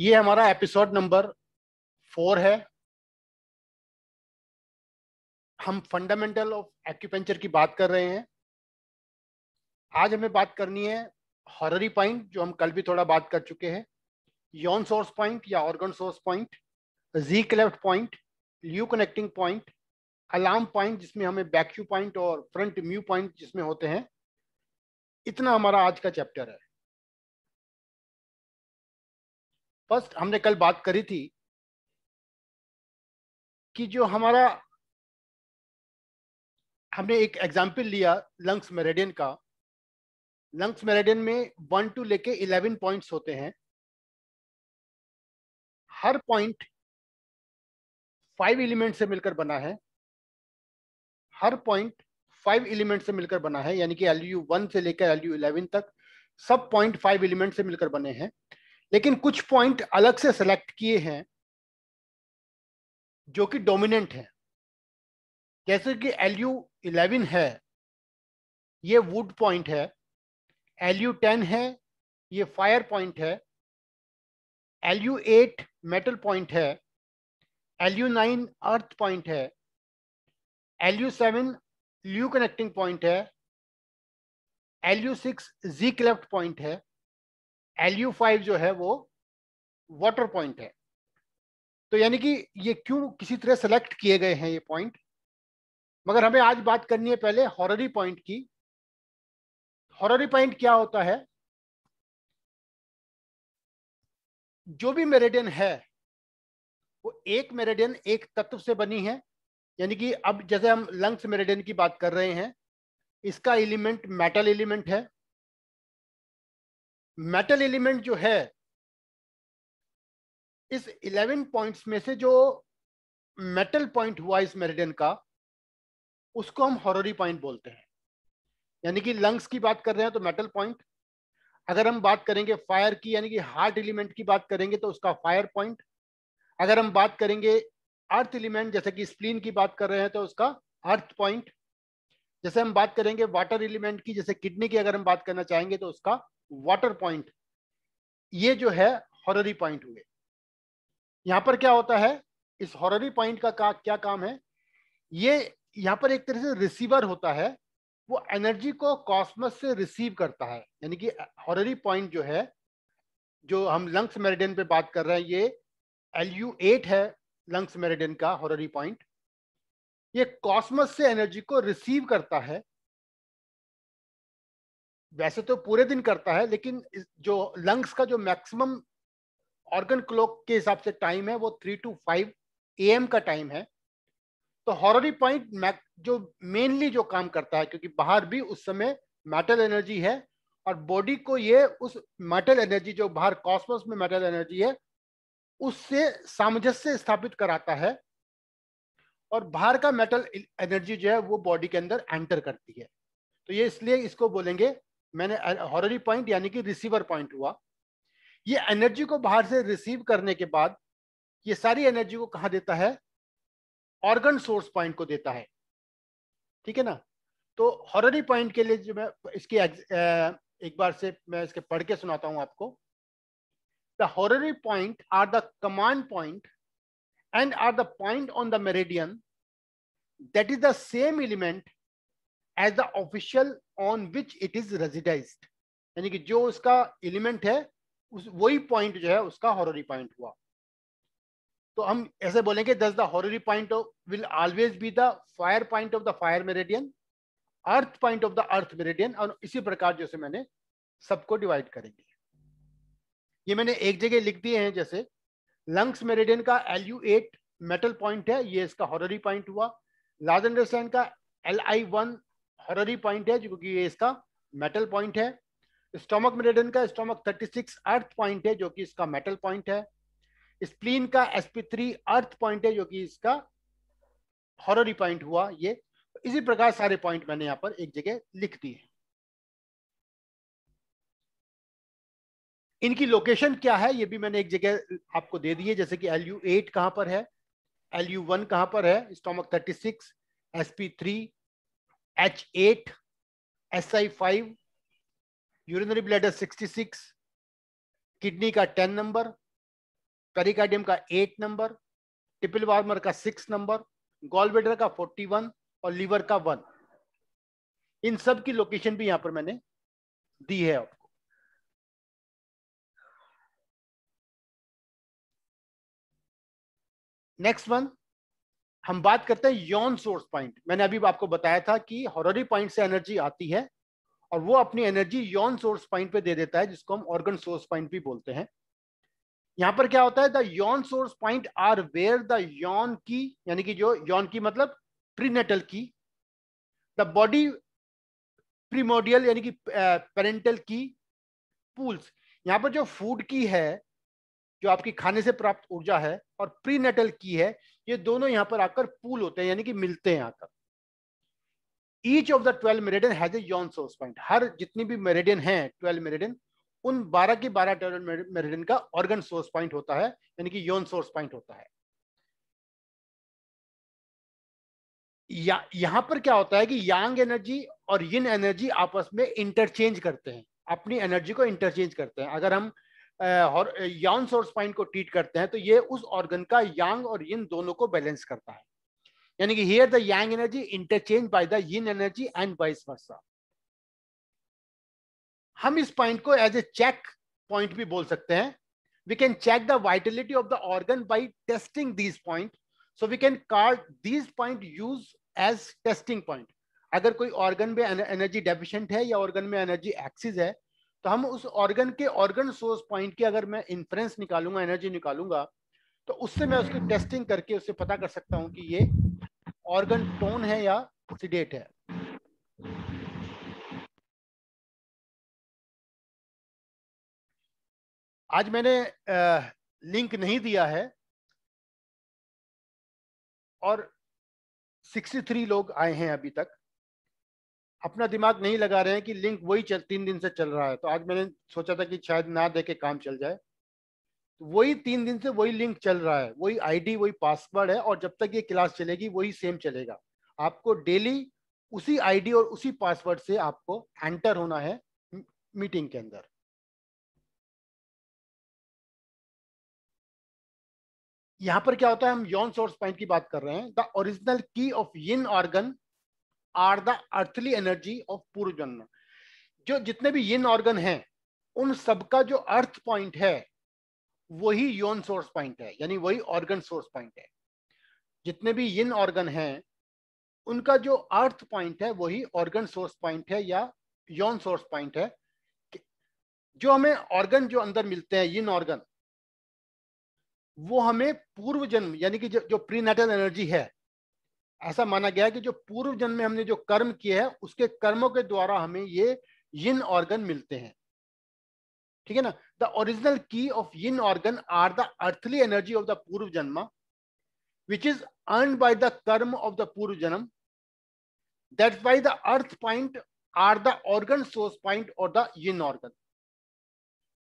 ये हमारा episode number four है हम फंडामेंटल ऑफ एक्यूपेंचर की बात कर रहे हैं आज हमें बात करनी है हॉररी पॉइंट जो हम कल भी थोड़ा बात कर चुके हैं योन सोर्स पॉइंट या organ source point xi cleft point luo connecting point alarm point जिसमें हमें बैक्यू पॉइंट और फ्रंट म्यू पॉइंट जिसमें होते हैं इतना हमारा आज का चैप्टर है फर्स्ट हमने कल बात करी थी कि जो हमारा हमने एक एग्जाम्पल लिया लंग्स मेरेडियन का लंग्स मेरेडियन में वन टू लेके इलेवन पॉइंट्स होते हैं हर पॉइंट फाइव एलिमेंट से मिलकर बना है हर पॉइंट फाइव एलिमेंट से मिलकर बना है यानी कि एल यू वन से लेकर एल यू इलेवन तक सब पॉइंट फाइव एलिमेंट से मिलकर बने हैं लेकिन कुछ पॉइंट अलग से सेलेक्ट किए हैं जो कि डोमिनेंट है जैसे कि एल यू इलेवन है ये वुड पॉइंट है एल यू टेन है ये फायर पॉइंट है L U eight metal point है L U nine earth point है L U seven luo connecting point है L U six xi cleft point है एल यू फाइव जो है वो वाटर पॉइंट है तो यानी कि ये क्यों किसी तरह सेलेक्ट किए गए हैं ये पॉइंट मगर हमें आज बात करनी है पहले हॉररी पॉइंट की हॉररी पॉइंट क्या होता है जो भी मेरेडियन है वो एक मेरेडियन एक तत्व से बनी है यानी कि अब जैसे हम लंग्स मेरेडियन की बात कर रहे हैं इसका एलिमेंट मेटल एलिमेंट है मेटल एलिमेंट जो है इस 11 पॉइंट्स में से जो मेटल पॉइंट हुआ इस मेरिडियन का उसको हम हॉररी पॉइंट बोलते हैं यानी कि लंग्स की बात कर रहे हैं तो मेटल पॉइंट अगर हम बात करेंगे फायर की यानी कि हार्ट एलिमेंट की बात करेंगे तो उसका फायर पॉइंट अगर हम बात करेंगे अर्थ एलिमेंट जैसे कि स्प्लीन की बात कर रहे हैं तो उसका अर्थ पॉइंट जैसे हम बात करेंगे वाटर एलिमेंट की जैसे किडनी की अगर हम बात करना चाहेंगे तो उसका वाटर पॉइंट ये जो है हॉररी पॉइंट हुए यहां पर क्या होता है इस हॉररी पॉइंट का, का क्या काम है ये यहां पर एक तरह से रिसीवर होता है वो एनर्जी को कॉस्मस से रिसीव करता है यानी कि हॉररी पॉइंट जो है जो हम लंग्स मेरिडियन पे बात कर रहे हैं ये एल यू एट है लंग्स मेरिडियन का हॉररी पॉइंट ये कॉस्मस से एनर्जी को रिसीव करता है वैसे तो पूरे दिन करता है लेकिन जो लंग्स का जो मैक्सिमम ऑर्गन क्लॉक के हिसाब से टाइम है वो three two five A M का टाइम है तो हॉररी पॉइंट जो मेनली जो काम करता है क्योंकि बाहर भी उस समय मेटल एनर्जी है और बॉडी को ये उस मेटल एनर्जी जो बाहर कॉस्मोस में मेटल एनर्जी है उससे सामंजस्य स्थापित कराता है और बाहर का मेटल एनर्जी जो है वो बॉडी के अंदर एंटर करती है तो ये इसलिए इसको बोलेंगे मैंने हॉररी पॉइंट यानी कि रिसीवर पॉइंट हुआ ये एनर्जी को बाहर से रिसीव करने के बाद ये सारी एनर्जी को कहा देता है ऑर्गन सोर्स पॉइंट को देता है ठीक है ना तो हॉररी पॉइंट के लिए जो मैं इसकी एक बार से मैं इसके पढ़ के सुनाता हूं आपको the horary point are the command point and are the point on the meridian that is the same element as the official on which it is resides यानी कि जो उसका एलिमेंट है उस वही पॉइंट जो है उसका हॉररी पॉइंट हुआ तो हम ऐसे बोलेंगे thus the horary point will always be the fire point of the fire meridian earth point of the earth meridian और इसी प्रकार जैसे मैंने सबको डिवाइड करेंगे ये मैंने एक जगह लिख दिए हैं जैसे लंग्स मेरेडियन का L U eight metal point है ये इसका हॉररी पॉइंट हुआ लार्ज अंडरस्टैंड का L I one horary point है क्योंकि ये इसका मेटल पॉइंट है स्टोमक मेरिडन का स्टोमक 36 अर्थ पॉइंट है जो कि इसका मेटल पॉइंट है स्प्लीन का एसपी थ्री अर्थ पॉइंट है जो कि इसका हररी पॉइंट हुआ ये इसी प्रकार सारे पॉइंट मैंने यहाँ पर एक जगह लिख दिए इनकी लोकेशन क्या है ये भी मैंने एक जगह आपको दे दी है जैसे कि एल यू एट कहां पर है एल यू वन कहां पर है stomach thirty six S three H eight S I five urinary bladder sixty six kidney का टेन नंबर पेरिकार्डियम का एट नंबर टिपिल वार्मर का सिक्स नंबर गॉल बेडर का फोर्टी वन और liver का one इन सब की लोकेशन भी यहां पर मैंने दी है आपको नेक्स्ट वन हम बात करते हैं यौन सोर्स पॉइंट मैंने अभी आपको बताया था कि हॉररी पॉइंट से एनर्जी आती है और वो अपनी एनर्जी यौन सोर्स पॉइंट पे दे देता है जिसको हम ऑर्गन सोर्स पॉइंट भी बोलते हैं यहां पर क्या होता है the yuan source point are where the yuan की यानी कि जो यौन की मतलब प्रीनेटल की द बॉडी प्रीमोडियल यानी कि पेरेंटल की पूल्स यहाँ पर जो फूड की है जो आपकी खाने से प्राप्त ऊर्जा है और प्रीनेटल की है ये दोनों यहां पर आकर पूल होते हैं यानी कि मिलते हैं आकर each of the twelve meridian has an source point हर जितनी भी मेरेडियन है ट्वेल्व मेरेडियन उन बारह के बारह ट्वेल्व मेरेडियन का ऑर्गन सोर्स पॉइंट होता है यानी कि यौन सोर्स पॉइंट होता है या, यहां पर क्या होता है कि यांग एनर्जी और यिन एनर्जी आपस में इंटरचेंज करते हैं अपनी एनर्जी को इंटरचेंज करते हैं अगर हम यौन और स्पाइन को ट्रीट करते हैं तो ये उस ऑर्गन का यांग और यिन दोनों को बैलेंस करता है यानी कि here the yang energy interchange by the yin energy and vice versa हम इस पॉइंट को एज ए चेक पॉइंट भी बोल सकते हैं we can check the vitality of the organ by testing this point so we can call this point use as testing point अगर कोई organ में एनर्जी डेफिशिएंट है या ऑर्गन में एनर्जी एक्सिस है तो हम उस ऑर्गन के ऑर्गन सोर्स पॉइंट की अगर मैं इंफ्रेंस निकालूंगा एनर्जी निकालूंगा तो उससे मैं उसकी टेस्टिंग करके उससे पता कर सकता हूं कि ये ऑर्गन टोन है या सीडेट है आज मैंने लिंक नहीं दिया है और 63 लोग आए हैं अभी तक अपना दिमाग नहीं लगा रहे हैं कि लिंक वही चल तीन दिन से चल रहा है तो आज मैंने सोचा था कि शायद ना दे के काम चल जाए तो वही तीन दिन से वही लिंक चल रहा है वही आईडी वही पासवर्ड है और जब तक ये क्लास चलेगी वही सेम चलेगा आपको डेली उसी आईडी और उसी पासवर्ड से आपको एंटर होना है मीटिंग के अंदर यहाँ पर क्या होता है हम यौन सोर्स पॉइंट की बात कर रहे हैं the original qi of yin organ are the earthly energy of पूर्व जन्म जो जितने भी यिन ऑर्गन हैं उन सबका जो अर्थ पॉइंट है वही योन सोर्स पॉइंट है यानी वही ऑर्गन सोर्स पॉइंट है जितने भी यिन ऑर्गन हैं उनका जो अर्थ पॉइंट है वही ऑर्गन सोर्स पॉइंट है या यौन सोर्स पॉइंट है जो हमें ऑर्गन जो अंदर मिलते हैं यिन ऑर्गन वो हमें पूर्व जन्म यानी कि जो, जो प्रीनेटल एनर्जी है ऐसा माना गया है कि जो पूर्व जन्म में हमने जो कर्म किए हैं उसके कर्मों के द्वारा हमें ये यिन ऑर्गन मिलते हैं ठीक है ना the original qi of yin organ are the earthly energy of the पूर्व जन्म which is earn by the karma of the पूर्व जन्म that by the earth point are the organ source point और द यिन ऑर्गन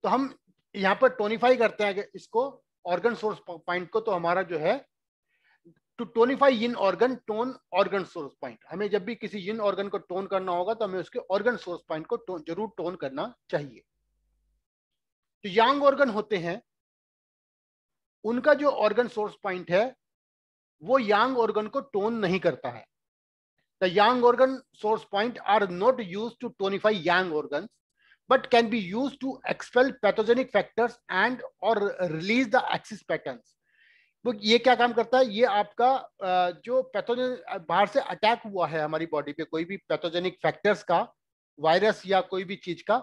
तो हम यहाँ पर टोनिफाई करते हैं इसको ऑर्गन सोर्स पॉइंट को तो हमारा जो है to tonify yin organ tone organ source point हमें जब भी किसी इन ऑर्गन को टोन करना होगा तो हमें उसके ऑर्गन सोर्स पॉइंट को टोन, जरूर टोन करना चाहिए तो यांग ऑर्गन होते हैं उनका जो ऑर्गन सोर्स पॉइंट है वो यांग ऑर्गन को टोन नहीं करता है the yang organ source point are not use to tonify yang organ but can be use to expel pathogenic factors and और रिलीज द एक्सिस पैटर्न्स तो ये क्या काम करता है ये आपका जो पैथोजन बाहर से अटैक हुआ है हमारी बॉडी पे कोई भी पैथोजेनिक फैक्टर्स का वायरस या कोई भी चीज का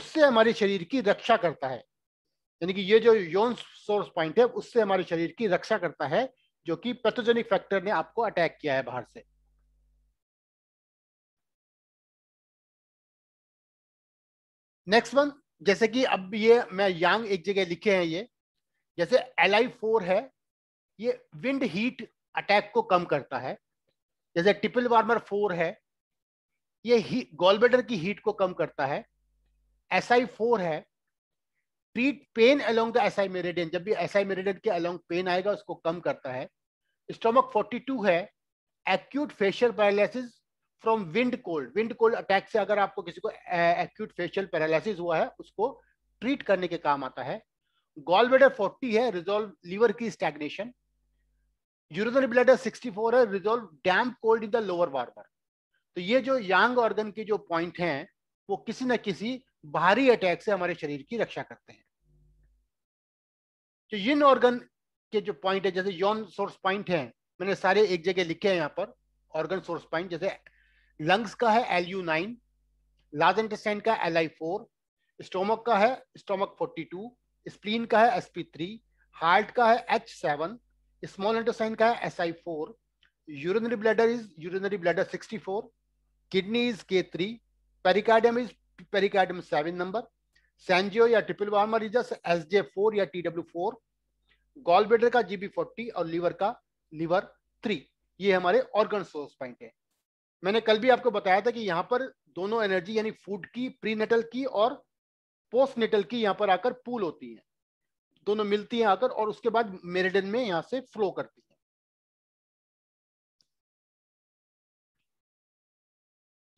उससे हमारे शरीर की रक्षा करता है यानी कि ये जो यौन सोर्स पॉइंट है उससे हमारे शरीर की रक्षा करता है जो कि पैथोजेनिक फैक्टर ने आपको अटैक किया है बाहर से नेक्स्ट वन जैसे कि अब ये मैं यांग एक जगह लिखे हैं ये जैसे एल आई फोर है ये विंड हीट अटैक को कम करता है जैसे टिपिल वार्मर फोर है ये ही गॉलबेडर की हीट को कम करता है एस आई फोर है treat pain along the S I meridian जब भी एस आई मेरेडियन के अलोंग पेन आएगा उसको कम करता है स्टोमक फोर्टी टू है acute facial paralysis from wind cold wind cold attack से अगर आपको किसी को एक्यूट फेशियल पैरालिसिस हुआ है उसको ट्रीट करने के काम आता है गोलबेडर फोर्टी है रिजोल्व लीवर की stagnation urinary bladder sixty four है resolve damp cold in the lower warmer तो ये जो यांग ऑर्गन के जो पॉइंट हैं वो किसी न किसी बाहरी अटैक से हमारे शरीर की रक्षा करते हैं तो इन ऑर्गन के जो पॉइंट है जैसे यौन सोर्स पॉइंट है मैंने सारे एक जगह लिखे हैं यहाँ पर ऑर्गन सोर्स पॉइंट जैसे लंग्स का है L U nine large intestine का एल आई फोर स्टोमक का है स्टोमक फोर्टी टू स्प्लीन का है एस पी थ्री हार्ट का है एच सेवन स्मॉल इंटेस्टाइन का है S I four is urinary bladder urinary bladder 64 kidney is k3 pericardium is pericardium seven number san jiao या triple warmer is S J four या T W four gall bladder का GB forty और liver का liver three ये हमारे organ source point है मैंने कल भी आपको बताया था कि यहाँ पर दोनों एनर्जी यानी फूड की प्री नेटल की और पोस्ट नेटल की यहाँ पर आकर पूल होती है दोनों मिलती हैं आकर और उसके बाद मेरिडन में यहां से फ्लो करती है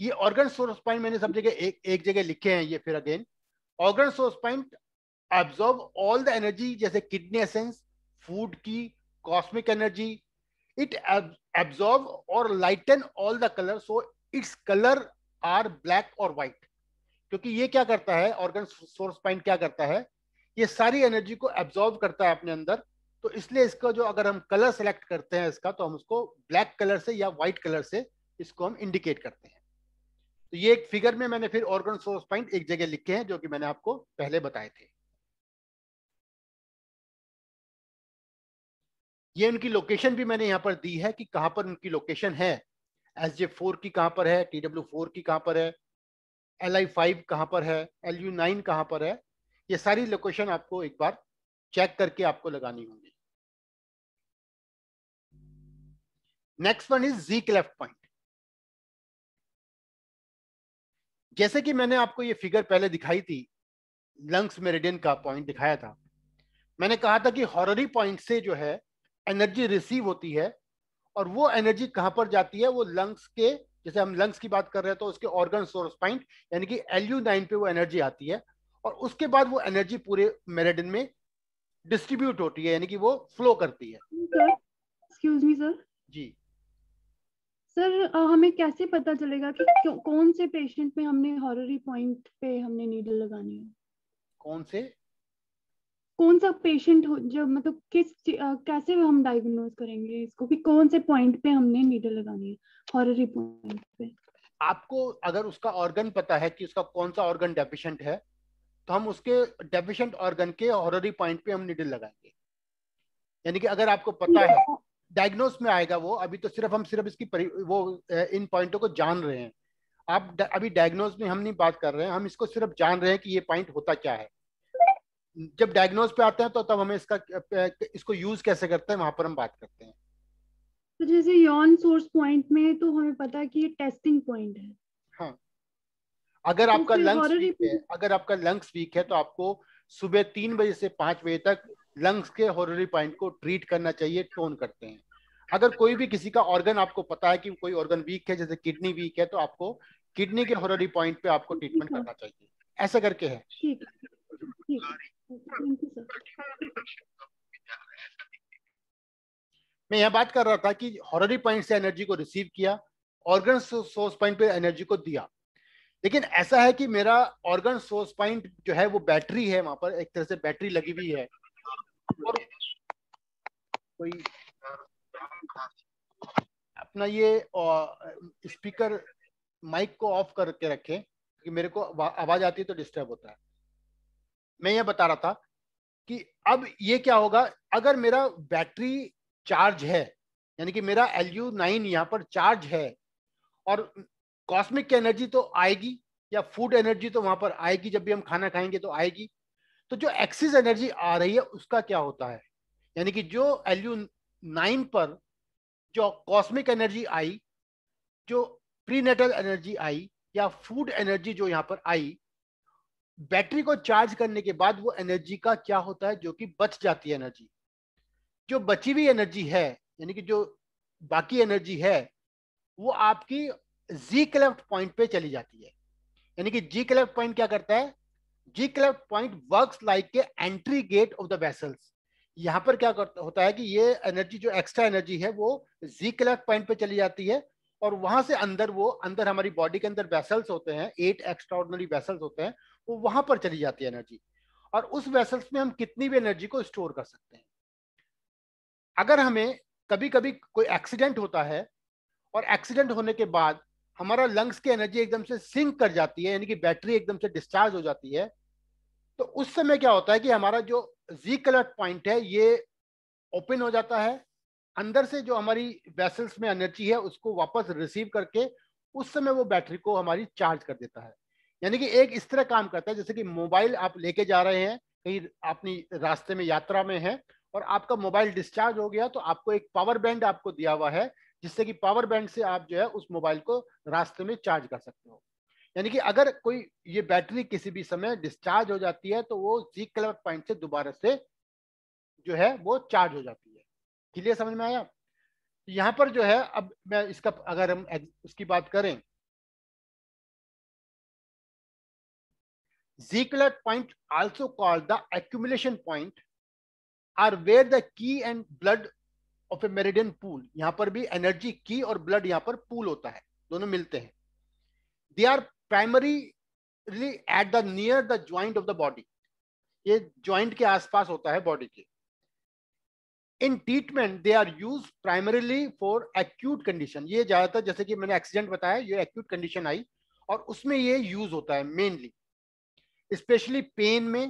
ये ऑर्गन सोर्स पॉइंट मैंने सब जगह एक एक जगह लिखे हैं ये फिर again organ source point absorb all the energy जैसे किडनी एसेंस फूड की कॉस्मिक एनर्जी इट एब्जॉर्ब और lighten all the colour so it's colour are black और व्हाइट क्योंकि ये क्या करता है ऑर्गन सोर्स पॉइंट क्या करता है ये सारी एनर्जी को एब्जॉर्व करता है अपने अंदर तो इसलिए इसका जो अगर हम कलर सेलेक्ट करते हैं इसका तो हम उसको ब्लैक कलर से या व्हाइट कलर से इसको हम इंडिकेट करते हैं तो ये एक फिगर में मैंने फिर ऑर्गन सोर्स पॉइंट एक जगह लिखे हैं जो कि मैंने आपको पहले बताए थे ये उनकी लोकेशन भी मैंने यहाँ पर दी है कि कहाँ पर उनकी लोकेशन है एस जे फोर की कहाँ पर है टी डब्ल्यू फोर की कहाँ पर है एल आई फाइव कहाँ पर है एल यू नाइन कहाँ पर है ये सारी लोकेशन आपको एक बार चेक करके आपको लगानी होगी next one is xi cleft point जैसे कि मैंने आपको ये फिगर पहले दिखाई थी लंग्स मेरिडियन का पॉइंट दिखाया था मैंने कहा था कि हॉररी पॉइंट से जो है एनर्जी रिसीव होती है और वो एनर्जी कहां पर जाती है वो लंग्स के जैसे हम लंग्स की बात कर रहे हैं तो उसके ऑर्गन सोर्स पॉइंट यानी कि एल यू नाइन पे वो एनर्जी आती है और उसके बाद वो एनर्जी पूरे मेरेडिन में डिस्ट्रीब्यूट होती है यानी कि वो फ्लो करती है एक्सक्यूज मी सर जी सर हमें कैसे पता चलेगा कि कौन से पेशेंट में हमने हॉररी पॉइंट पे हमने नीडल लगानी है कौन से कौन सा पेशेंट हो जब मतलब किस आ, कैसे हम डायग्नोज करेंगे इसको कि कौन से पॉइंट पे हमने नीडल लगानी है हॉररी पॉइंट पे आपको अगर उसका ऑर्गन पता है कि उसका कौन सा ऑर्गन डेफिशिएंट है तो हम उसके डेफिशिएंट ऑर्गन के हॉररी पॉइंट पे हम निडल लगाएंगे यानी कि अगर आपको पता है डायग्नोस में आएगा वो अभी तो सिर्फ हम सिर्फ इसकी वो इन पॉइंटों को जान रहे हैं आप अभी डायग्नोस में हम नहीं बात कर रहे हैं हम इसको सिर्फ जान रहे हैं कि ये पॉइंट होता क्या है जब डायग्नोस पे आते हैं तो तब हमें इसका इसको यूज कैसे करते हैं वहां पर हम बात करते हैं तो जैसे यौन सोर्स पॉइंट में तो हमें पता है कि ये टेस्टिंग पॉइंट है अगर तो आपका लंग्स वीक है अगर आपका लंग्स वीक है तो आपको सुबह तीन बजे से पांच बजे तक लंग्स के हॉररी पॉइंट को ट्रीट करना चाहिए टोन करते हैं अगर कोई भी किसी का ऑर्गन आपको पता है कि कोई ऑर्गन वीक है जैसे किडनी वीक है तो आपको किडनी के हॉररी पॉइंट पे आपको ट्रीटमेंट करना चाहिए ऐसा करके है मैं यह बात कर रहा था कि हॉररी पॉइंट से एनर्जी को रिसीव किया ऑर्गन सोर्स पॉइंट पे एनर्जी को दिया लेकिन ऐसा है कि मेरा ऑर्गन सोर्स पॉइंट जो है वो बैटरी है वहां पर एक तरह से बैटरी लगी हुई है और कोई अपना ये स्पीकर माइक को ऑफ करके रखें क्योंकि मेरे को आवाज आती है तो डिस्टर्ब होता है मैं ये बता रहा था कि अब ये क्या होगा अगर मेरा बैटरी चार्ज है यानी कि मेरा एल यू नाइन यहाँ पर चार्ज है और कॉस्मिक एनर्जी तो आएगी या फूड एनर्जी तो वहां पर आएगी जब भी हम खाना खाएंगे तो आएगी तो जो एक्सिस एनर्जी आ रही है उसका क्या होता है यानी कि जो एल्यू नाइन पर जो कॉस्मिक एनर्जी आई जो प्रीनेटल एनर्जी आई या फूड एनर्जी जो यहाँ पर आई बैटरी को चार्ज करने के बाद वो एनर्जी का क्या होता है जो कि बच जाती है एनर्जी जो बची हुई एनर्जी है यानी कि जो बाकी एनर्जी है वो आपकी जी क्लेफ्ट पॉइंट पे चली जाती है यानी कि जी क्लेफ्ट पॉइंट क्या करता है xi cleft point works like के entry gate of the vessels यहाँ पर क्या करता होता है कि ये एनर्जी जो एक्स्ट्रा एनर्जी है वो जी क्लेफ्ट पॉइंट पे चली जाती है और वहां से अंदर वो अंदर हमारी बॉडी के अंदर वेसल्स होते हैं एट एक्स्ट्राऑर्डनरी वेसल्स होते हैं वो वहां पर चली जाती है एनर्जी और उस वेसल्स में हम कितनी भी एनर्जी को स्टोर कर सकते हैं अगर हमें कभी कभी कोई एक्सीडेंट होता है और एक्सीडेंट होने के बाद हमारा लंग्स की एनर्जी एकदम से सिंक कर जाती है यानी कि बैटरी एकदम से डिस्चार्ज हो जाती है तो उस समय क्या होता है कि हमारा जो जी कलर पॉइंट है ये ओपन हो जाता है अंदर से जो हमारी वेसल्स में एनर्जी है उसको वापस रिसीव करके उस समय वो बैटरी को हमारी चार्ज कर देता है यानी कि एक इस तरह काम करता है जैसे कि मोबाइल आप लेके जा रहे हैं कहीं अपनी रास्ते में यात्रा में है और आपका मोबाइल डिस्चार्ज हो गया तो आपको एक पावर बैंड आपको दिया हुआ है जिससे कि पावर बैंक से आप जो है उस मोबाइल को रास्ते में चार्ज कर सकते हो यानी कि अगर कोई ये बैटरी किसी भी समय डिस्चार्ज हो जाती है तो वो जी क्लब पॉइंट से दोबारा से जो है वो चार्ज हो जाती है क्लियर समझ में आया यहाँ पर जो है अब मैं इसका अगर हम उसकी बात करें Ziegler point, also called the accumulation point, are where the key and blood of a meridian pool यहां पर भी एनर्जी की और ब्लड यहां पर पूल होता है दोनों मिलते हैं they are primary at the near the joint of the body ये ज्वाइंट के आसपास होता है बॉडी के in treatment they are use primarily for acute condition ये ज्यादातर जैसे कि मैंने एक्सीडेंट बताया ये एक्यूट कंडीशन आई और उसमें ये यूज होता है मेनली स्पेशली पेन में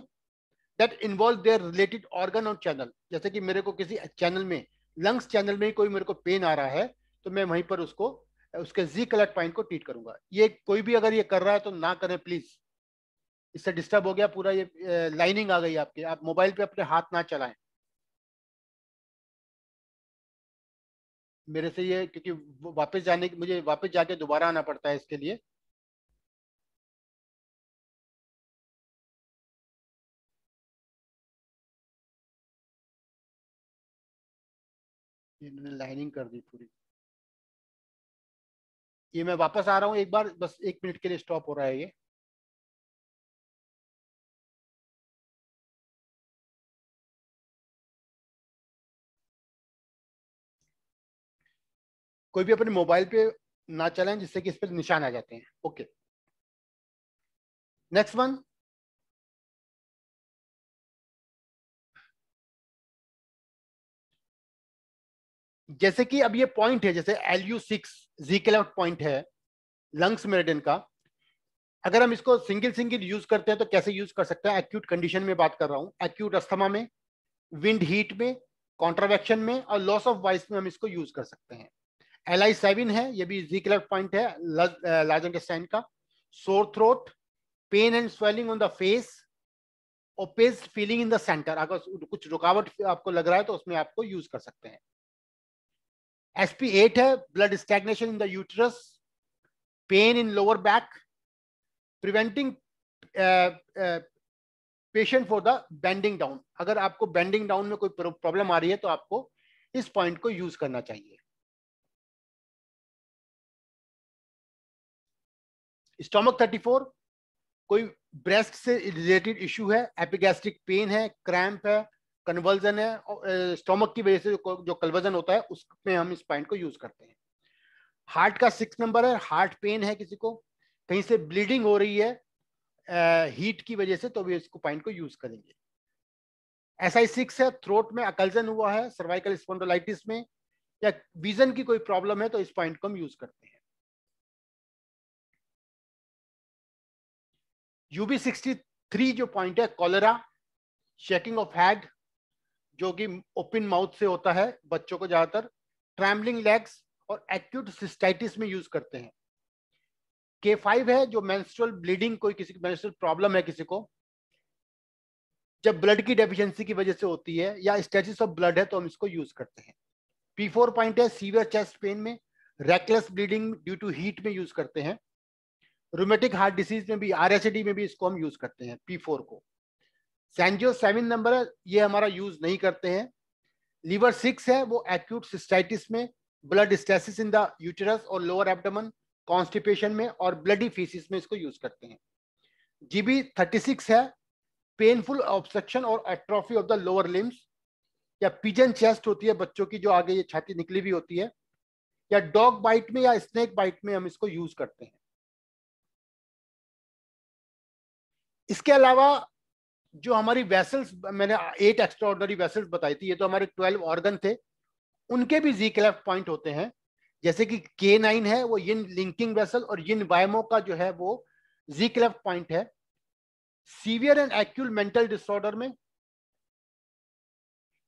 that involve their related organ और चैनल जैसे कि मेरे को किसी चैनल में लंग्स चैनल में कोई मेरे को पेन आ रहा है तो मैं वहीं पर उसको उसके जी कलर पॉइंट को ट्रीट करूंगा ये कोई भी अगर ये कर रहा है तो ना करें प्लीज इससे डिस्टर्ब हो गया पूरा ये लाइनिंग आ गई आपके आप मोबाइल पे अपने हाथ ना चलाएं मेरे से ये क्योंकि वापस जाने मुझे वापस जाके दोबारा आना पड़ता है इसके लिए इन्होंने लाइनिंग कर दी पूरी ये मैं वापस आ रहा हूँ एक बार बस एक मिनट के लिए स्टॉप हो रहा है ये कोई भी अपने मोबाइल पे ना चलाएं जिससे कि इस पर निशान आ जाते हैं ओके नेक्स्ट वन जैसे कि अब ये पॉइंट है जैसे एल यू सिक्स जी के पॉइंट है लंग्स मेरिडियन का अगर हम इसको सिंगल सिंगल यूज करते हैं तो कैसे यूज कर सकते हैं एक्यूट कंडीशन में बात कर रहा हूं एक्यूट अस्थमा में विंड हीट में कॉन्ट्रावेक्शन में और लॉस ऑफ वॉइस में हम इसको यूज कर सकते हैं एल आई सेवन है ये भी जी क्लेफ्ट पॉइंट है लार्ज इंटेस्टाइन का sore throat pain and swelling on the face ओपेज फीलिंग इन द सेंटर अगर कुछ रुकावट आपको लग रहा है तो उसमें आपको यूज कर सकते हैं एट है blood stagnation in the uterus pain in lower back preventing patient for the bending down अगर आपको बेंडिंग डाउन में कोई प्रॉब्लम आ रही है तो आपको इस पॉइंट को यूज करना चाहिए स्टोमक 34 कोई ब्रेस्ट से रिलेटेड इश्यू है एपिगैस्ट्रिक पेन है क्रैम्प है कन्वर्जन है स्टोमक की वजह से जो जो कन्वर्जन होता है उसमें हम इस पॉइंट को यूज करते हैं हार्ट का सिक्स नंबर है हार्ट पेन है किसी को कहीं से ब्लीडिंग हो रही है हीट की वजह से तो भी इसको पॉइंट को यूज करेंगे ऐसा ही सिक्स है थ्रोट में अकल्जन हुआ है सर्वाइकल स्पोंडोलाइटिस में या विजन की कोई प्रॉब्लम है तो इस पॉइंट को हम यूज करते हैं यूबी सिक्सटी थ्री जो पॉइंट है कॉलरा शेकिंग ऑफ हैड जो कि ओपन माउथ से होता है बच्चों को ज़्यादातर ट्रैम्बलिंग लेग्स और एक्यूट सिस्टाइटिस में यूज़ करते हैं के फाइव है जो मेंस्ट्रुअल ब्लीडिंग कोई किसी की मेंस्ट्रुअल प्रॉब्लम है किसी को जब ब्लड की डेफिशिएंसी की वजह से होती है या स्टेटिस ऑफ ब्लड है तो हम इसको यूज करते हैं पी फोर पॉइंट है सीवियर चेस्ट पेन में reckless bleeding due to heat में यूज करते हैं रोमेटिक हार्ट डिसीज में भी आर में भी इसको हम यूज करते हैं पी को सेंजियो सेवन नंबर है ये हमारा यूज नहीं करते हैं लीवर सिक्स है वो एक्यूट सिस्टाइटिस में blood stasis in the uterus और लोअर एबडमन कॉन्स्टिपेशन में और ब्लडी फीसिस में इसको यूज करते हैं जीबी थर्टी सिक्स है पेनफुल ऑब्स्ट्रक्शन और atrophy of the lower limbs या पिजन चेस्ट होती है बच्चों की जो आगे ये छाती निकली हुई होती है या डॉग बाइट में या स्नेक बाइट में हम इसको यूज करते हैं इसके अलावा जो हमारी वेसल्स मैंने एट एक्स्ट्रा ऑर्डनरी वेसल्स बताई थी ये तो हमारे ट्वेल्व ऑर्गन थे उनके भी जी क्लेफ्ट पॉइंट होते हैं जैसे कि के नाइन है वो यिन लिंकिंग वेसल और यिन वायमो का जो है वो जी क्लेफ्ट पॉइंट है severe and acute mental disorder में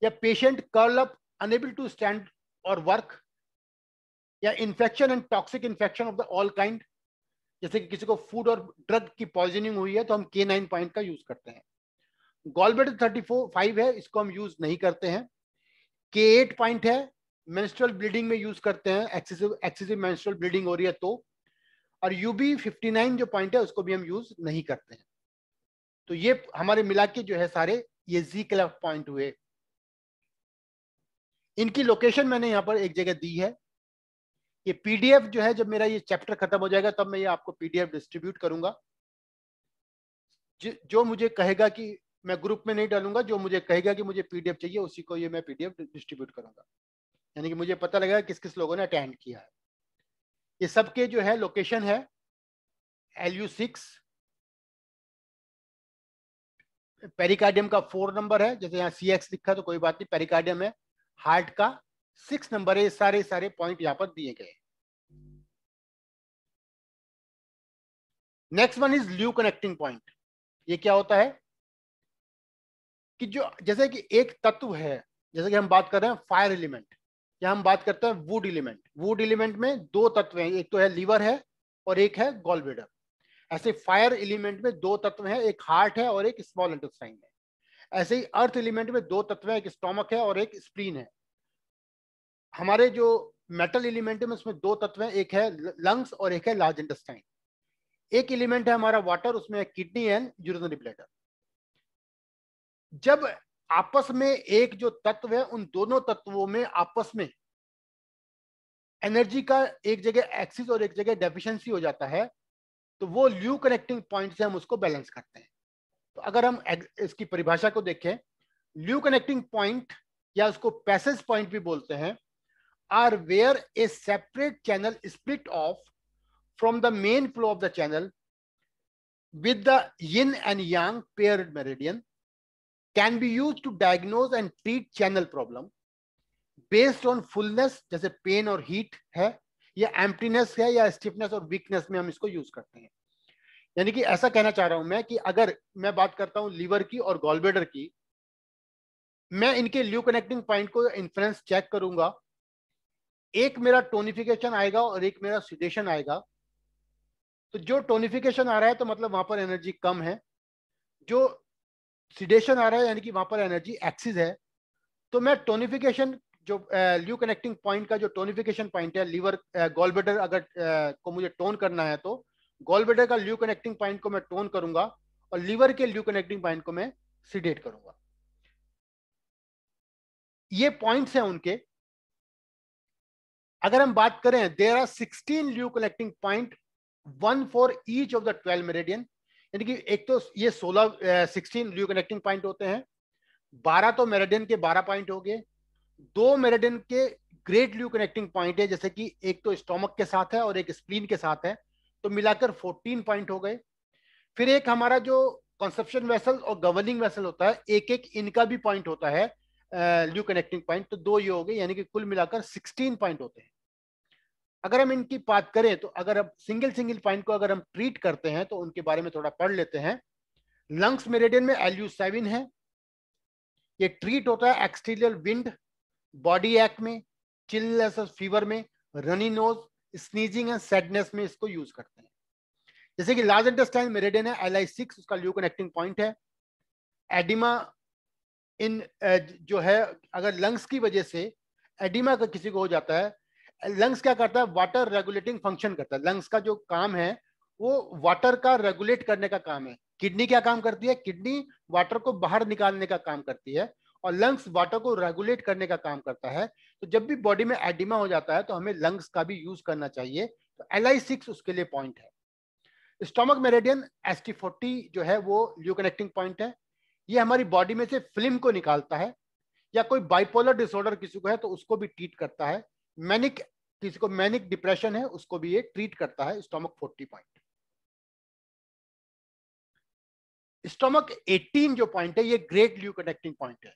या patient curl up unable to stand और वर्क या infection and toxic infection of the all kind जैसे कि किसी को फूड और ड्रग की पॉइजनिंग हुई है तो हम के नाइन पॉइंट का यूज करते हैं गॉलबेटर थर्टी फोर फाइव है इसको हम यूज नहीं करते हैं के एट पॉइंट है मेंस्ट्रुअल ब्लीडिंग में यूज करते हैं एक्सेसिव एक्सेसिव मेंस्ट्रुअल ब्लीडिंग हो रही है तो और यूबी फिफ्टी नाइन जो पॉइंट है उसको भी हम यूज नहीं करते हैं तो ये हमारे मिला के जो है सारे ये जी क्लफ पॉइंट हुए इनकी लोकेशन मैंने यहाँ पर एक जगह दी है ये पीडीएफ जो है जब मेरा ये चैप्टर खत्म हो जाएगा तब मैं ये आपको पीडीएफ डिस्ट्रीब्यूट करूंगा जो मुझे कहेगा कि मैं ग्रुप में नहीं डालूंगा जो मुझे कहेगा कि मुझे पीडीएफ चाहिए उसी को ये मैं पीडीएफ डिस्ट्रीब्यूट करूंगा यानी कि मुझे पता लगेगा किस किस लोगों ने अटेंड किया है ये सबके जो है लोकेशन है एल यू सिक्स पेरिकार्डियम का फोर नंबर है जैसे यहाँ सी एक्स लिखा तो कोई बात नहीं पेरिकार्डियम है हार्ट का सिक्स नंबर है सारे सारे पॉइंट यहाँ पर दिए गए next one is luo connecting point ये क्या होता है कि जो जैसे कि एक तत्व है जैसे कि हम बात कर रहे हैं फायर एलिमेंट या हम बात करते हैं वुड एलिमेंट वुड एलिमेंट में दो तत्व हैं एक तो है लीवर है और एक है गोलबेडर ऐसे फायर एलिमेंट में दो तत्व हैं एक हार्ट है और एक स्मॉल इंटेस्टाइन है ऐसे ही अर्थ एलिमेंट में दो तत्व हैं एक स्टोमक है और एक स्प्रीन है हमारे जो मेटल एलिमेंट में उसमें दो तत्व हैं एक है लंग्स और एक है लार्ज इंटेस्टाइन एक एलिमेंट है हमारा वाटर उसमें किडनी एंड यूरिनरी ब्लेडर जब आपस में एक जो तत्व है उन दोनों तत्वों में आपस में एनर्जी का एक जगह एक्सिस और एक जगह डेफिशिएंसी हो जाता है तो वो ल्यू कनेक्टिंग पॉइंट से हम उसको बैलेंस करते हैं तो अगर हम इसकी परिभाषा को देखें ल्यू कनेक्टिंग पॉइंट या उसको पैसेज पॉइंट भी बोलते हैं are where a separate channel split off from the main flow of the channel with the yin and yang pair meridian can be use to diagnose and treat channel problem based on fullness जैसे pain और heat है या emptiness है या stiffness और weakness में हम इसको यूज करते हैं यानी कि ऐसा कहना चाह रहा हूं मैं कि अगर मैं बात करता हूं लीवर की और गोलबेडर की मैं इनके ल्यू कनेक्टिंग पॉइंट को इन्फ्लुएंस चेक करूंगा एक मेरा टोनिफिकेशन आएगा और एक मेरा सिडेशन आएगा तो जो टोनिफिकेशन आ रहा है तो मतलब वहां पर एनर्जी कम है जो सीडेशन आ रहा है यानी कि वहां पर एनर्जी एक्सिस है तो मैं टोनिफिकेशन जो ल्यू कनेक्टिंग पॉइंट का जो टोनिफिकेशन पॉइंट है लीवर गोल अगर uh, को मुझे टोन करना है तो गोलबेडर का ल्यू कनेक्टिंग पॉइंट को मैं टोन करूंगा और लीवर के ल्यू कनेक्टिंग पॉइंट को मैं सीडेट करूंगा ये पॉइंट्स हैं उनके अगर हम बात करें there are sixteen luo connecting point one for each of the twelve meridian यानी कि एक तो ये सोलह सिक्सटीन रियो कनेक्टिंग पॉइंट होते हैं बारह तो मेरेडियन के बारह पॉइंट हो गए दो मेरेडियन के ग्रेट ल्यू कनेक्टिंग पॉइंट है जैसे कि एक तो स्टोमक के साथ है और एक स्प्लीन के साथ है तो मिलाकर फोर्टीन पॉइंट हो गए फिर एक हमारा जो कंसेप्शन वेसल और गवर्निंग वेसल होता है एक एक इनका भी पॉइंट होता है ल्यू कनेक्टिंग पॉइंट तो दो ये हो गए यानी कि कुल मिलाकर सिक्सटीन पॉइंट होते हैं अगर हम इनकी बात करें तो अगर हम सिंगल सिंगल पॉइंट को अगर हम ट्रीट करते हैं तो उनके बारे में थोड़ा पढ़ लेते हैं लंग्स मेरेडियन में सेवन है ये ट्रीट होता है एक्सटीरियर विंड बॉडी एक्ट में चिलनेस फीवर में runny nose sneezing and sadness में इसको यूज करते हैं जैसे कि लार्ज इंटेस्टाइन मेरेडियन है एल आई सिक्स उसका ल्यू कनेक्टिंग पॉइंट है एडिमा इन uh, जो है अगर लंग्स की वजह से एडिमा का किसी को हो जाता है लंग्स क्या करता है वाटर रेगुलेटिंग फंक्शन करता है लंग्स का जो काम है वो वाटर का रेगुलेट करने का काम है किडनी क्या काम करती है किडनी वाटर को बाहर निकालने का काम करती है और लंग्स वाटर को रेगुलेट करने का काम करता है तो जब भी बॉडी में एडिमा हो जाता है तो हमें लंग्स का भी यूज करना चाहिए तो एल आई सिक्स उसके लिए पॉइंट है stomach meridian S T forty जो है वो ल्यू कनेक्टिंग पॉइंट है ये हमारी बॉडी में से फिल्म को निकालता है या कोई बाइपोलर डिसऑर्डर किसी को है तो उसको भी ट्रीट करता है मैनिक किसी को मैनिक डिप्रेशन है उसको भी ये ट्रीट करता है स्टोमक 40 पॉइंट स्टोमक 18 जो पॉइंट है ये ग्रेट ल्यू कनेक्टिंग पॉइंट है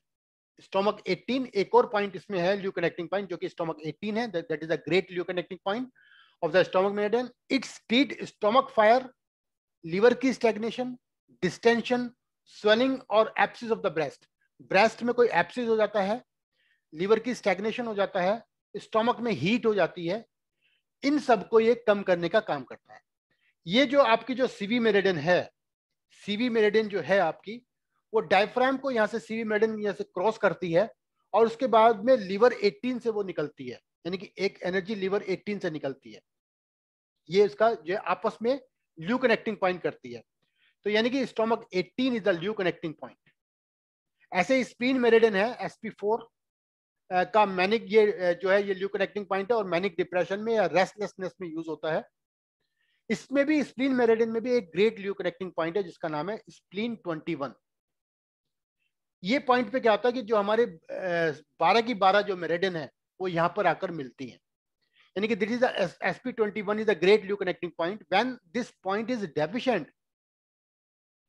स्टोमक 18 एक और पॉइंट इसमें है ल्यू कनेक्टिंग पॉइंट जो कि स्टोमक 18 है that is a great luo connecting point of the stomach meridian it's treat stomach fire liver की स्टेग्नेशन डिस्टेंशन स्वेलिंग और abscess of the breast breast में कोई एप्सिस हो जाता है लीवर की स्टेग्नेशन हो जाता है स्टोमक में हीट हो जाती है इन सब को ये कम करने का काम करता है ये जो आपकी जो सीवी मेरेडन है सीवी मेरेडन जो है आपकी वो डायफ्राम को यहाँ से सीवी मेरेडन यहाँ से क्रॉस करती है और उसके बाद में लीवर 18 से वो निकलती है यानी कि एक एनर्जी लीवर 18 से निकलती है ये इसका जो आपस में ल्यू कनेक्टिंग पॉइंट करती है तो यानी कि stomach 18 is the luo connecting point ऐसे स्पीन मेरेडन है एसपी फोर का मैनिक ये जो है ये ल्यू कनेक्टिंग पॉइंट है और मैनिक डिप्रेशन में या रेस्टलेसनेस में यूज होता है इसमें भी स्प्लीन मेरेडियन में भी एक ग्रेट ल्यू कनेक्टिंग पॉइंट है जिसका नाम है स्प्लीन 21 ये पॉइंट पे क्या होता है कि जो हमारे बारह की बारह जो मेरेडियन है वो यहाँ पर आकर मिलती है यानी कि this is S P twenty one is the great luo connecting point when this point is deficient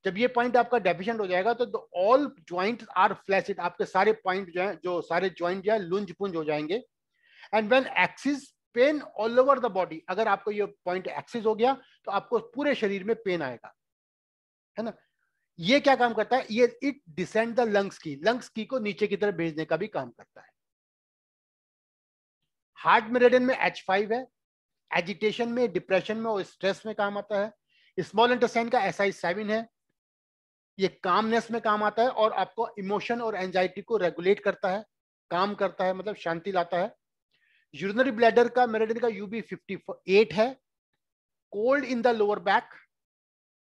जब ये पॉइंट आपका डेफिशिएंट हो जाएगा तो ऑल ज्वाइंट आर फ्लैसिड आपके सारे पॉइंट जो है जो सारे ज्वाइंट जो है लुंज पुंज हो जाएंगे and when excess pain all over the body अगर आपको ये पॉइंट एक्सिस हो गया तो आपको पूरे शरीर में पेन आएगा है ना ये क्या काम करता है ये इट डिसेंड द लंग्स की लंग्स की को नीचे की तरफ भेजने का भी काम करता है हार्ट मेरेडियन में एच फाइव है एजिटेशन में डिप्रेशन में और स्ट्रेस में काम आता है स्मॉल इंटेस्टाइन का एस आई सेवन है ये कामनेस में काम आता है और आपको इमोशन और एंजाइटी को रेगुलेट करता है काम करता है मतलब शांति लाता है यूरिनरी ब्लैडर का मेरेडिन का यूबी फिफ्टी एट है cold in the lower back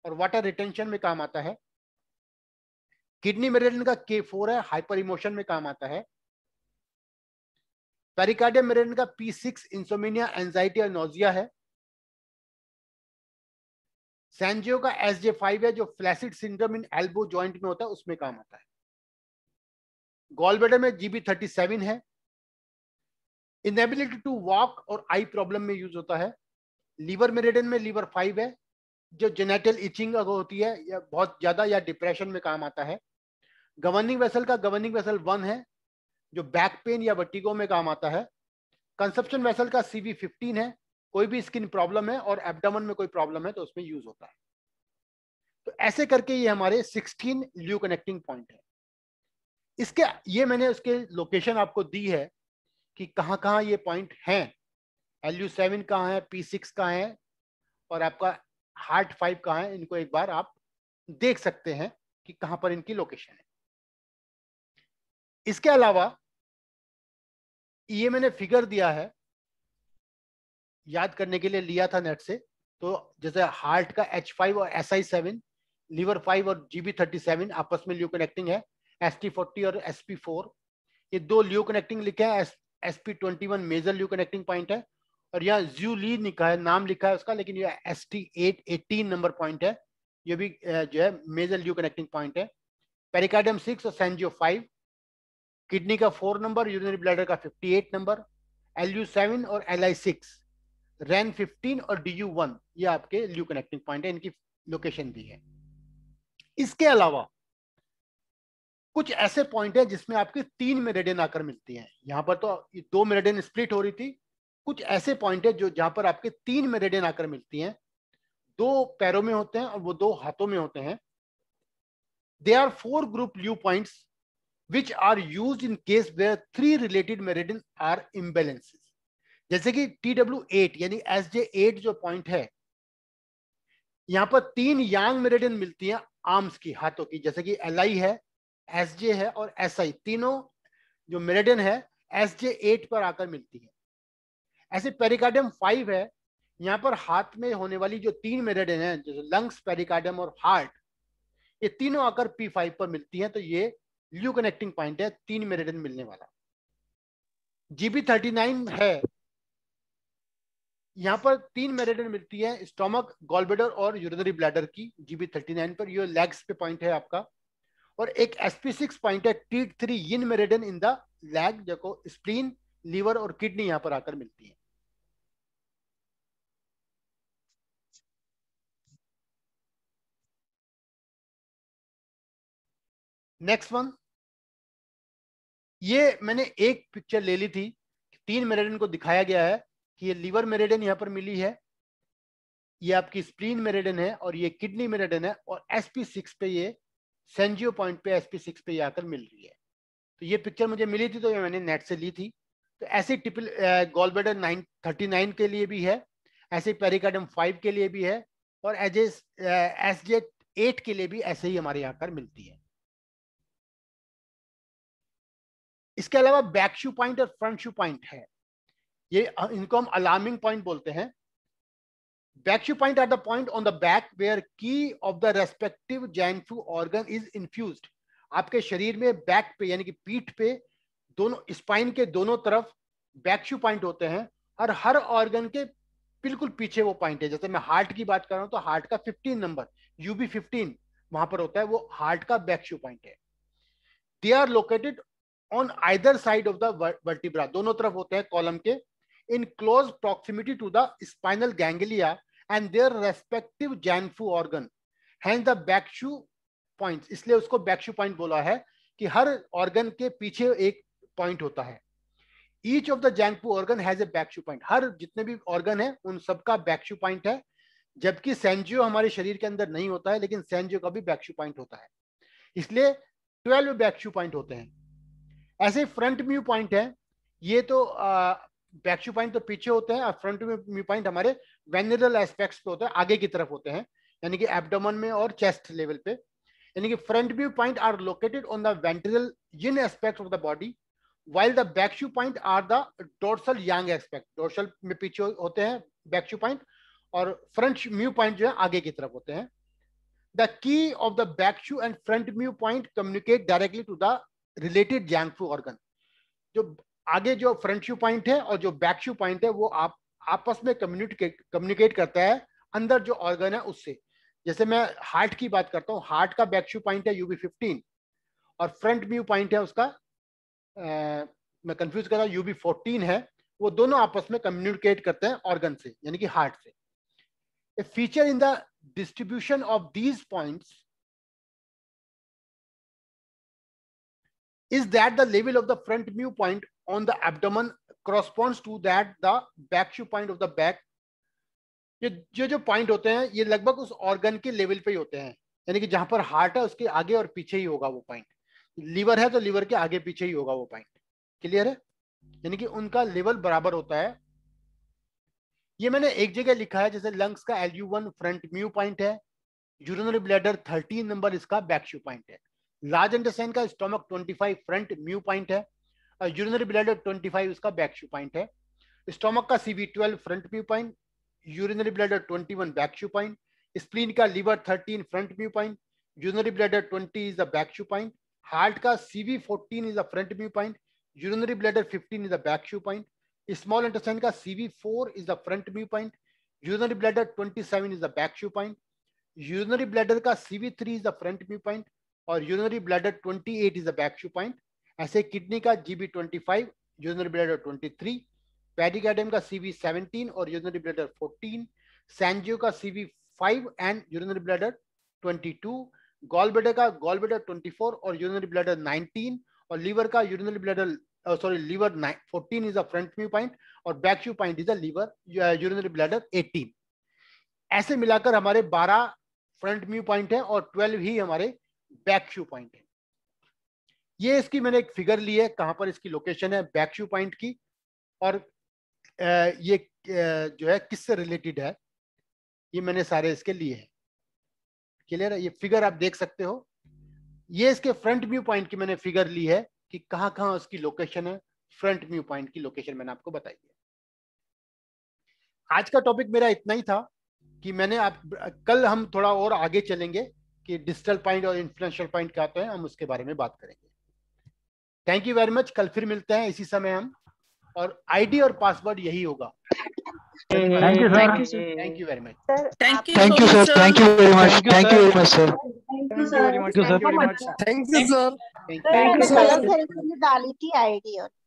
और वाटर रिटेंशन में काम आता है किडनी मेरेडिन का के फोर है हाइपर इमोशन में काम आता है पेरिकार्डियम मेरेडिन का पी सिक्स इंसोमिनिया एंजाइटी और नोजिया है सैनजियो का एस जे फाइव है जो flaccid syndrome in elbow joint में होता है उसमें काम आता है गोलबेडर में जीबी थर्टी सेवन है इनएबिलिटी टू वॉक और आई प्रॉब्लम में यूज होता है लीवर मेरेडन में लीवर फाइव है जो जेनेटल इचिंग अगर होती है या बहुत ज्यादा या डिप्रेशन में काम आता है गवर्निंग वेसल का गवर्निंग वेसल वन है जो बैक पेन या वटिगो में काम आता है कंसेप्शन वेसल का सीवी फिफ्टीन है कोई भी स्किन प्रॉब्लम है और एब्डामन में कोई प्रॉब्लम है तो उसमें यूज होता है तो ऐसे करके ये हमारे 16 ल्यू कनेक्टिंग पॉइंट है इसके ये मैंने उसके लोकेशन आपको दी है कि कहाँ कहाँ ये पॉइंट हैं एल यू सेवन कहाँ है पी सिक्स कहाँ है और आपका हार्ट फाइव कहाँ है इनको एक बार आप देख सकते हैं कि कहाँ पर इनकी लोकेशन है इसके अलावा ये मैंने फिगर दिया है याद करने के लिए लिया था नेट से तो जैसे हार्ट का एच फाइव और S I seven liver five और जी बी थर्टी सेवन आपस में लियो कनेक्टिंग है एस टी फोर्टी और एस पी फोर ये दो लियो कनेक्टिंग लिखे हैं S P twenty one major luo connecting point है और यहाँ ज्यू ली लिखा है नाम लिखा है उसका लेकिन यह S T eight eighteen number point है ये भी जो है मेजर लियो कनेक्टिंग पॉइंट है पेरिकार्डियम सिक्स और सेंजियो फाइव किडनी का फोर नंबर यूरिनरी ब्लैडर का fifty eight number L U seven और एल आई सिक्स रैन 15 और डी यू वन ये आपके ल्यू कनेक्टिंग पॉइंट है इनकी लोकेशन भी है इसके अलावा कुछ ऐसे पॉइंट है जिसमें आपके तीन मेरेडियन आकर मिलती हैं यहां पर तो दो मेरेडियन स्प्लिट हो रही थी कुछ ऐसे पॉइंट है जो जहां पर आपके तीन मेरेडियन आकर मिलती हैं दो पैरों में होते हैं और वो दो हाथों में होते हैं they are four group luo points which are use in case where three related meridian are imbalances जैसे कि टी डब्ल्यू एट यानी एस जे एट जो पॉइंट है यहाँ पर तीन यांग मेरिडियन मिलती हैं आर्म्स की हाथों की जैसे कि एल आई है एस जे है और एस आई तीनों जो मेरिडियन है एस जे एट पर आकर मिलती है ऐसे पेरिकार्डियम फाइव है यहाँ पर हाथ में होने वाली जो तीन मेरिडियन है जैसे लंग्स पेरिकार्डियम और हार्ट ये तीनों आकर पी फाइव पर मिलती है तो ये ल्यू कनेक्टिंग पॉइंट है तीन मेरिडियन मिलने वाला जीबी थर्टी नाइन है यहाँ पर तीन मेरेडन मिलती है स्टोमक गॉलबेडर और यूरिनरी ब्लैडर की जीबी थर्टी नाइन पर यह लेग्स पे पॉइंट है आपका और एक एसपी सिक्स पॉइंट है टी three yin meridian in the leg जो स्प्लीन लीवर और किडनी यहाँ पर आकर मिलती है नेक्स्ट वन ये मैंने एक पिक्चर ले ली थी तीन मेरेडन को दिखाया गया है कि ये लीवर मेरेडन यहाँ पर मिली है ये आपकी स्प्रीन मेरेडन है और ये किडनी मेरेडन है और एसपी सिक्स पे ये सेंजियो पॉइंट पे एसपी सिक्स पे आकर मिल रही है तो ये पिक्चर मुझे मिली थी तो ये मैंने नेट से ली थी तो ऐसे टिपिल गोलबेडर नाइन थर्टी नाइन के लिए भी है ऐसे पेरिकार्डम फाइव के लिए भी है और एज एस जे एट के लिए भी ऐसे ही हमारे यहाँ कर मिलती है इसके अलावा बैक शू पॉइंट और फ्रंट शू पॉइंट है ये इनको हम अलार्मिंग पॉइंट बोलते हैं Backshu point are the point on the back where key of the respective Jiangsu organ is infuse आपके शरीर में बैक पे यानी कि पीठ पे दोनों स्पाइन के दोनों तरफ बैक्शू पॉइंट होते हैं और हर ऑर्गन के बिल्कुल पीछे वो पॉइंट है जैसे मैं हार्ट की बात कर रहा हूं तो हार्ट का 15 नंबर यूबी 15 वहां पर होता है वो हार्ट का बैक्शू पॉइंट है they are located on either side of the vertebra दोनों तरफ होते हैं कॉलम के in close proximity to the spinal ganglia and their respective janfu organ. Hence the back shoe points. isliye usko back shoe point bola hai ki har organ ke piche ek point hota hai Each of the janfu organ has a back shoe point. har jitne bhi organ hai un sab ka back shoe point hai jabki सेंजियो hamare sharir ke andar nahi hota hai lekin सेंजियो ka bhi back shoe point hota hai isliye 12 back shoe point hote hain ऐसे front mu point है ये तो बैक्शू point तो पीछे होते हैं और फ्रंट व्यू पॉइंट हमारे वेनरल एस्पेक्ट्स पे होते हैं आगे की तरफ होते हैं यानी कि एबडोमन में और चेस्ट लेवल पे यानी कि front view point are located on the ventral yin aspect of the body while the back shu point are the dorsal yang aspect dorsal में पीछे होते हैं बैक्शू पॉइंट और फ्रंट म्यू पॉइंट जो है आगे की तरफ होते हैं the key of the back shu and front mu point communicate directly to the related yang fu organ जो आगे जो फ्रंट शू पॉइंट है और जो बैक शू पॉइंट है वो आप आपस में कम्युनिकेट कम्युनिकेट करता है अंदर जो ऑर्गन है उससे जैसे मैं हार्ट की बात करता हूँ हार्ट का बैक शू पॉइंट है यूबी फिफ्टीन और फ्रंट व्यू पॉइंट है उसका आ, मैं कंफ्यूज कर रहा हूँ यूबी फोर्टीन है वो दोनों आपस में कम्युनिकेट करते हैं ऑर्गन से यानी कि हार्ट से a feature in the distribution of these points is that the level of the front mu point on the abdomen corresponds to that the back shoe point of the back ये जो जो point होते हैं ये लगभग उस organ के level पे ही होते हैं यानी कि जहां पर हार्ट है उसके आगे और पीछे ही होगा वो पॉइंट लीवर है तो लीवर के आगे पीछे ही होगा वो पॉइंट क्लियर है यानी कि उनका लेवल बराबर होता है ये मैंने एक जगह लिखा है जैसे लंग्स का L U one front mu point है यूरिनरी ब्लैडर थर्टीन नंबर इसका बैक शू पॉइंट है लार्ज इंटेस्टाइन का स्टोमक 25 फ्रंट म्यू पॉइंट है यूरिनरी ब्लड 25 उसका बैक शू पॉइंट है स्टोमक का CV twelve front view point urinary bladder 21 back shu point spleen का liver thirteen front view point urinary bladder 20 is the back shu point heart का CV fourteen is the front view point urinary bladder 15 is the back shu point small intestine का CV four is the front view point urinary bladder 27 is the back shu point urinary bladder का CV three is the front view point और urinary bladder 28 is the back shu point ऐसे kidney का GB twenty five urinary bladder twenty three pericardium का CV seventeen और urinary bladder fourteen सैनजियो का CB five and urinary bladder twenty two gall bladder का gall bladder twenty four और urinary bladder nineteen और liver का urinary bladder sorry liver fourteen is a front view point और back view point is a liver urinary bladder eighteen ऐसे मिलाकर हमारे बारह front view point है और ट्वेल्व ही हमारे बैक व्यू पॉइंट है ये इसकी मैंने एक फिगर ली है कहां पर इसकी लोकेशन है बैकशू पॉइंट की और ये जो है किससे रिलेटेड है ये मैंने सारे इसके लिए है क्लियर है ये फिगर आप देख सकते हो ये इसके फ्रंट व्यू पॉइंट की मैंने फिगर ली है कि कहां कहां उसकी लोकेशन है फ्रंट व्यू पॉइंट की लोकेशन मैंने आपको बताई है आज का टॉपिक मेरा इतना ही था कि मैंने आप कल हम थोड़ा और आगे चलेंगे कि डिजिटल पॉइंट और इन्फ्लुएंशियल पॉइंट क्या होते तो हैं हम उसके बारे में बात करेंगे थैंक यू वेरी मच कल फिर मिलते हैं इसी समय हम और आईडी और पासवर्ड यही होगा thank you thank you thank you very much thank you thank you sir thank you very much thank you very much sir thank you sir thank you sir sir thank you sir